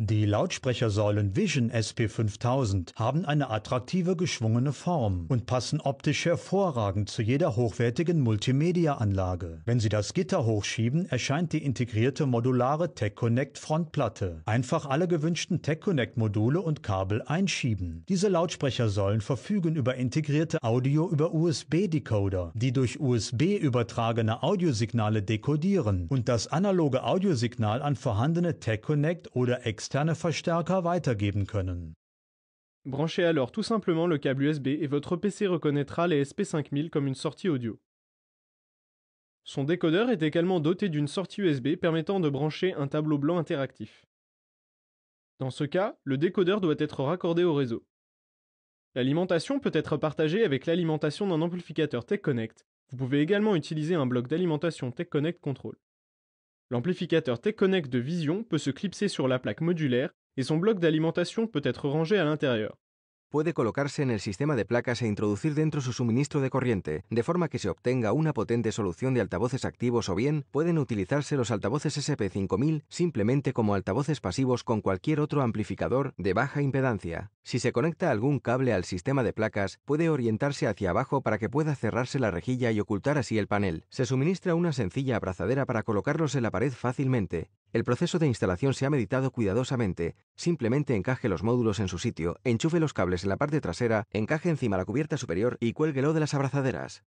Die Lautsprechersäulen Vision SP5000 haben eine attraktive geschwungene Form und passen optisch hervorragend zu jeder hochwertigen Multimedia-Anlage. Wenn Sie das Gitter hochschieben, erscheint die integrierte modulare TechConnect Frontplatte. Einfach alle gewünschten TechConnect Module und Kabel einschieben. Diese Lautsprechersäulen verfügen über integrierte Audio über USB-Decoder, die durch USB übertragene Audiosignale dekodieren und das analoge Audiosignal an vorhandene TechConnect oder Verstärker weitergeben können. Branchez alors tout simplement le câble USB et votre PC reconnaîtra les SP5000 comme une sortie audio. Son décodeur est également doté d'une sortie USB permettant de brancher un tableau blanc interactif. Dans ce cas, le décodeur doit être raccordé au réseau. L'alimentation peut être partagée avec l'alimentation d'un amplificateur TechConnect. Vous pouvez également utiliser un bloc d'alimentation TechConnect Control. L'amplificateur tech de Vision peut se clipser sur la plaque modulaire et son bloc d'alimentation peut être rangé à l'intérieur. puede colocarse en el sistema de placas e introducir dentro su suministro de corriente, de forma que se obtenga una potente solución de altavoces activos o bien pueden utilizarse los altavoces SP5000 simplemente como altavoces pasivos con cualquier otro amplificador de baja impedancia. Si se conecta algún cable al sistema de placas, puede orientarse hacia abajo para que pueda cerrarse la rejilla y ocultar así el panel. Se suministra una sencilla abrazadera para colocarlos en la pared fácilmente. El proceso de instalación se ha meditado cuidadosamente, simplemente encaje los módulos en su sitio, enchufe los cables en la parte trasera, encaje encima la cubierta superior y cuélguelo de las abrazaderas.